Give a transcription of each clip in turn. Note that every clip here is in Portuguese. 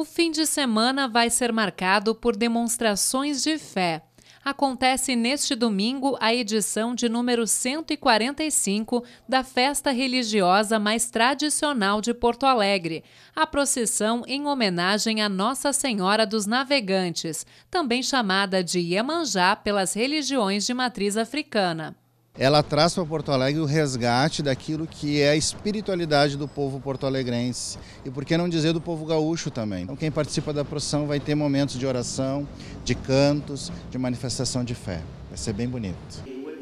O fim de semana vai ser marcado por demonstrações de fé. Acontece neste domingo a edição de número 145 da festa religiosa mais tradicional de Porto Alegre, a procissão em homenagem a Nossa Senhora dos Navegantes, também chamada de Iemanjá pelas religiões de matriz africana ela traz para Porto Alegre o resgate daquilo que é a espiritualidade do povo porto-alegrense e por que não dizer do povo gaúcho também. Então quem participa da procissão vai ter momentos de oração, de cantos, de manifestação de fé. Vai ser bem bonito.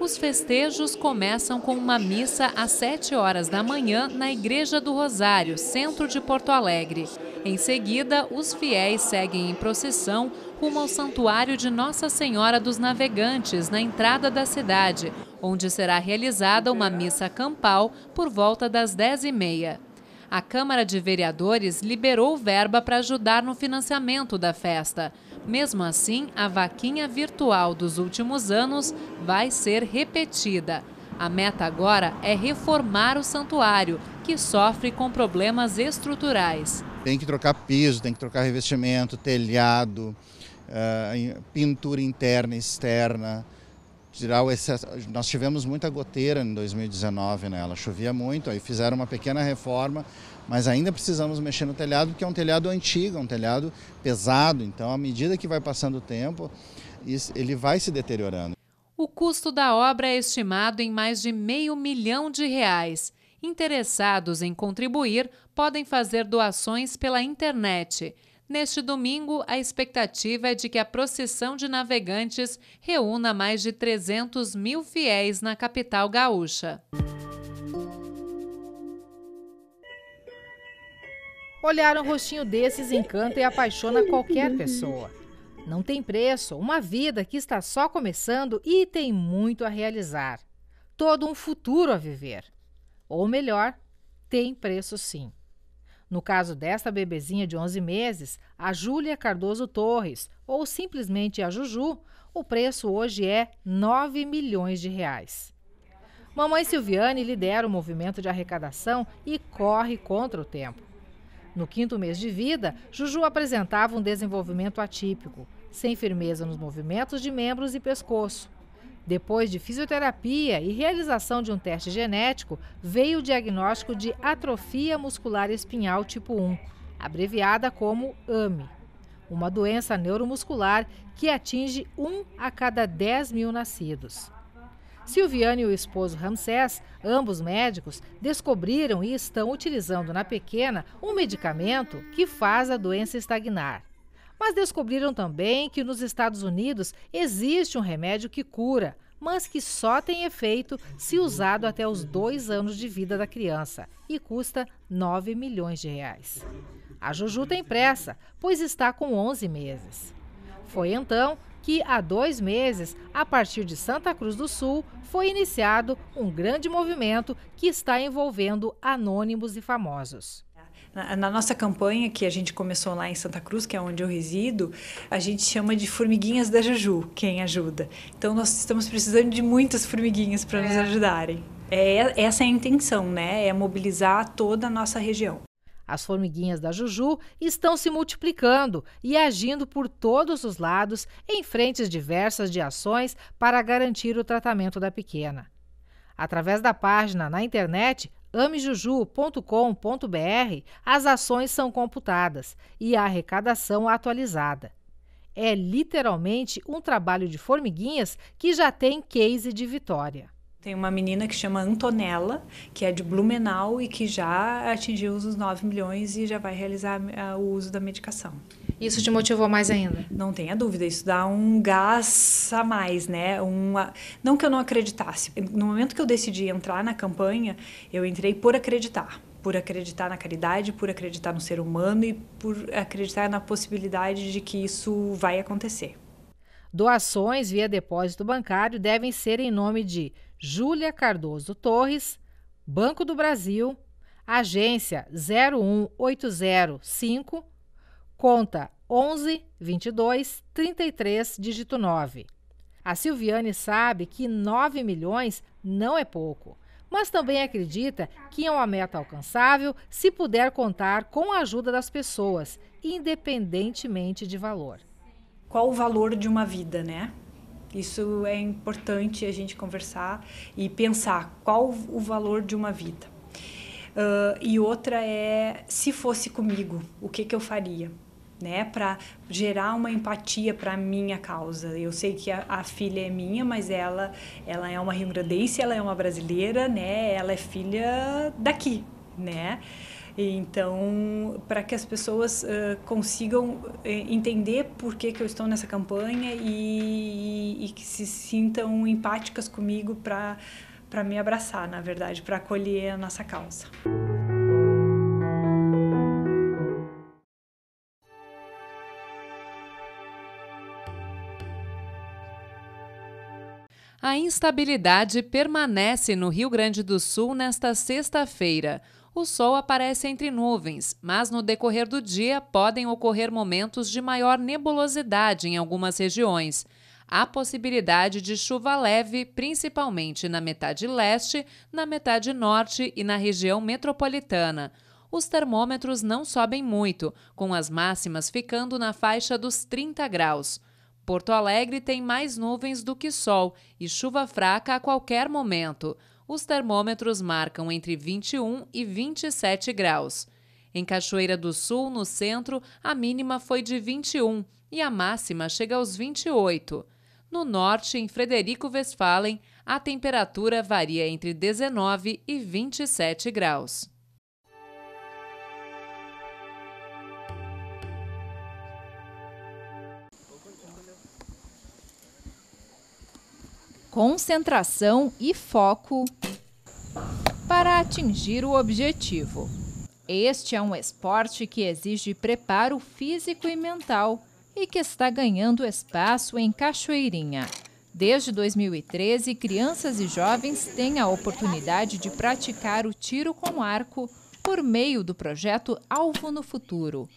Os festejos começam com uma missa às 7 horas da manhã na Igreja do Rosário, centro de Porto Alegre. Em seguida, os fiéis seguem em procissão rumo ao Santuário de Nossa Senhora dos Navegantes, na entrada da cidade, onde será realizada uma missa campal por volta das 10h30. A Câmara de Vereadores liberou verba para ajudar no financiamento da festa. Mesmo assim, a vaquinha virtual dos últimos anos vai ser repetida. A meta agora é reformar o santuário, que sofre com problemas estruturais. Tem que trocar piso, tem que trocar revestimento, telhado, eh, pintura interna e externa. Tirar o excesso. Nós tivemos muita goteira em 2019 nela, né? chovia muito, aí fizeram uma pequena reforma, mas ainda precisamos mexer no telhado, porque é um telhado antigo, é um telhado pesado, então à medida que vai passando o tempo, ele vai se deteriorando. O custo da obra é estimado em mais de meio milhão de reais Interessados em contribuir podem fazer doações pela internet. Neste domingo, a expectativa é de que a procissão de navegantes reúna mais de 300 mil fiéis na capital gaúcha. Olhar um rostinho desses encanta e apaixona qualquer pessoa. Não tem preço, uma vida que está só começando e tem muito a realizar. Todo um futuro a viver. Ou melhor, tem preço sim. No caso desta bebezinha de 11 meses, a Júlia Cardoso Torres, ou simplesmente a Juju, o preço hoje é 9 milhões de reais. Mamãe Silviane lidera o movimento de arrecadação e corre contra o tempo. No quinto mês de vida, Juju apresentava um desenvolvimento atípico, sem firmeza nos movimentos de membros e pescoço. Depois de fisioterapia e realização de um teste genético, veio o diagnóstico de atrofia muscular espinhal tipo 1, abreviada como AME, uma doença neuromuscular que atinge 1 a cada 10 mil nascidos. Silviane e o esposo Ramsés, ambos médicos, descobriram e estão utilizando na pequena um medicamento que faz a doença estagnar. Mas descobriram também que nos Estados Unidos existe um remédio que cura, mas que só tem efeito se usado até os dois anos de vida da criança e custa 9 milhões de reais. A Juju tem pressa, pois está com 11 meses. Foi então que, há dois meses, a partir de Santa Cruz do Sul, foi iniciado um grande movimento que está envolvendo anônimos e famosos. Na, na, nossa campanha, que a gente começou lá em Santa Cruz, que é onde eu resido, a gente chama de formiguinhas da Juju, quem ajuda. Então, nós estamos precisando de muitas formiguinhas para é. nos ajudarem. É, essa é a intenção, né? É mobilizar toda a nossa região. As formiguinhas da Juju estão se multiplicando e agindo por todos os lados em frentes diversas de ações para garantir o tratamento da pequena. Através da página na internet, amejuju.com.br, as ações são computadas e a arrecadação atualizada. É literalmente um trabalho de formiguinhas que já tem case de vitória. Tem uma menina que chama Antonella, que é de Blumenau e que já atingiu os 9 milhões e já vai realizar ah, o uso da medicação. Isso te motivou mais ainda? Não tenha dúvida, isso dá um gás a mais, né? Uma... Não que eu não acreditasse. No momento que eu decidi entrar na campanha, eu entrei por acreditar por acreditar na caridade, por acreditar no ser humano e por acreditar na possibilidade de que isso vai acontecer. Doações via depósito bancário devem ser em nome de Júlia Cardoso Torres, Banco do Brasil, agência 01805, conta 11 22 33, dígito 9. A Silviane sabe que 9 milhões não é pouco, mas também acredita que é uma meta alcançável se puder contar com a ajuda das pessoas, independentemente de valor qual o valor de uma vida, né? Isso é importante a gente conversar e pensar qual o valor de uma vida. Uh, e outra é se fosse comigo, o que, que eu faria? Né, para gerar uma empatia para minha causa. Eu sei que a, a, filha é minha, mas ela ela é uma rio-grandense, ela é uma brasileira, né? Ela é filha daqui, né? então, para que as pessoas uh, consigam entender por que, que eu estou nessa campanha e, e que se sintam empáticas comigo para para me abraçar, na verdade, para acolher a nossa causa. A instabilidade permanece no Rio Grande do Sul nesta sexta-feira o sol aparece entre nuvens, mas no decorrer do dia podem ocorrer momentos de maior nebulosidade em algumas regiões. Há possibilidade de chuva leve, principalmente na metade leste, na metade norte e na região metropolitana. Os termômetros não sobem muito, com as máximas ficando na faixa dos 30 graus. Porto Alegre tem mais nuvens do que sol e chuva fraca a qualquer momento os termômetros marcam entre 21 e 27 graus. Em Cachoeira do Sul, no centro, a mínima foi de 21 e a máxima chega aos 28. No norte, em Frederico Westphalen, a temperatura varia entre 19 e 27 graus. concentração e foco para atingir o objetivo. Este é um esporte que exige preparo físico e mental e que está ganhando espaço em Cachoeirinha. Desde 2013, crianças e jovens têm a oportunidade de praticar o tiro com arco por meio do projeto Alvo no Futuro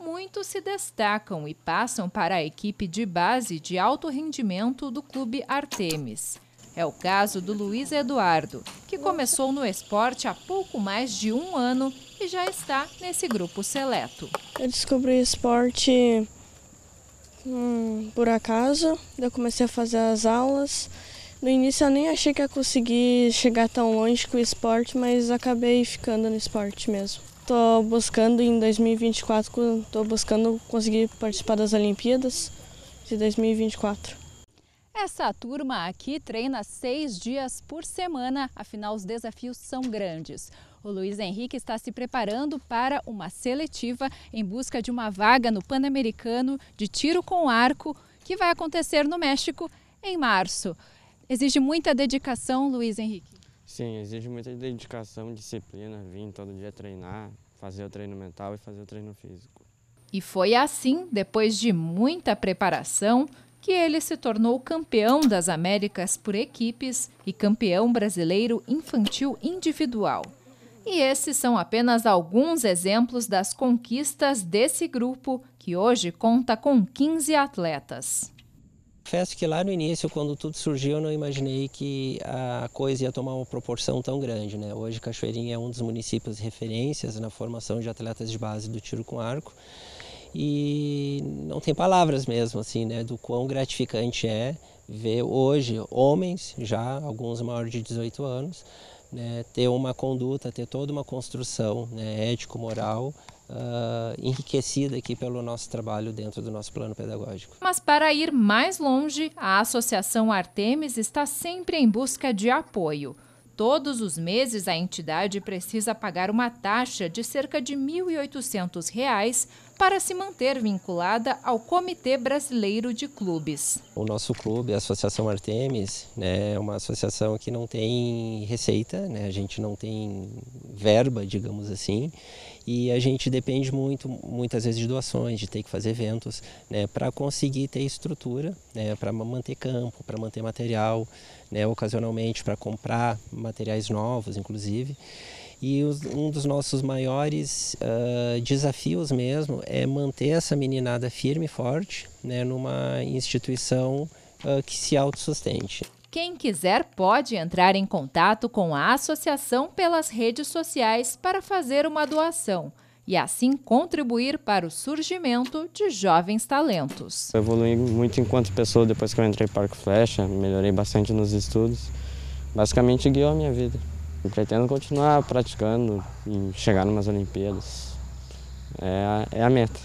muitos se destacam e passam para a equipe de base de alto rendimento do Clube Artemis. É o caso do Luiz Eduardo, que começou no esporte há pouco mais de um ano e já está nesse grupo seleto. Eu descobri esporte hum, por acaso, eu comecei a fazer as aulas. No início eu nem achei que ia conseguir chegar tão longe com o esporte, mas acabei ficando no esporte mesmo. Estou buscando em 2024, estou buscando conseguir participar das Olimpíadas de 2024. Essa turma aqui treina seis dias por semana, afinal os desafios são grandes. O Luiz Henrique está se preparando para uma seletiva em busca de uma vaga no Pan-Americano de tiro com arco, que vai acontecer no México em março. Exige muita dedicação, Luiz Henrique. Sim, exige muita dedicação, disciplina, vir todo dia treinar, fazer o treino mental e fazer o treino físico. E foi assim, depois de muita preparação, que ele se tornou campeão das Américas por equipes e campeão brasileiro infantil individual. E esses são apenas alguns exemplos das conquistas desse grupo, que hoje conta com 15 atletas. Confesso que lá no início, quando tudo surgiu, eu não imaginei que a coisa ia tomar uma proporção tão grande. Né? Hoje, Cachoeirinha é um dos municípios referências na formação de atletas de base do tiro com arco. E não tem palavras mesmo, assim, né, do quão gratificante é ver hoje homens, já alguns maiores de 18 anos, né, ter uma conduta, ter toda uma construção né, ético-moral Uh, enriquecida aqui pelo nosso trabalho dentro do nosso plano pedagógico. Mas para ir mais longe, a Associação Artemis está sempre em busca de apoio. Todos os meses, a entidade precisa pagar uma taxa de cerca de R$ 1.800 para se manter vinculada ao Comitê Brasileiro de Clubes. O nosso clube, a Associação Artemis, né, é uma associação que não tem receita, né, a gente não tem verba, digamos assim, e a gente depende muito, muitas vezes, de doações, de ter que fazer eventos, né, para conseguir ter estrutura, né, para manter campo, para manter material, né, ocasionalmente para comprar materiais novos, inclusive. E os, um dos nossos maiores uh, desafios mesmo é manter essa meninada firme e forte né, numa instituição uh, que se autossustente. Quem quiser pode entrar em contato com a associação pelas redes sociais para fazer uma doação e assim contribuir para o surgimento de jovens talentos. Eu evolui muito enquanto pessoa depois que eu entrei Parque Flecha, melhorei bastante nos estudos. Basicamente guiou a minha vida. E pretendo continuar praticando e chegar nas Olimpíadas. É é a meta.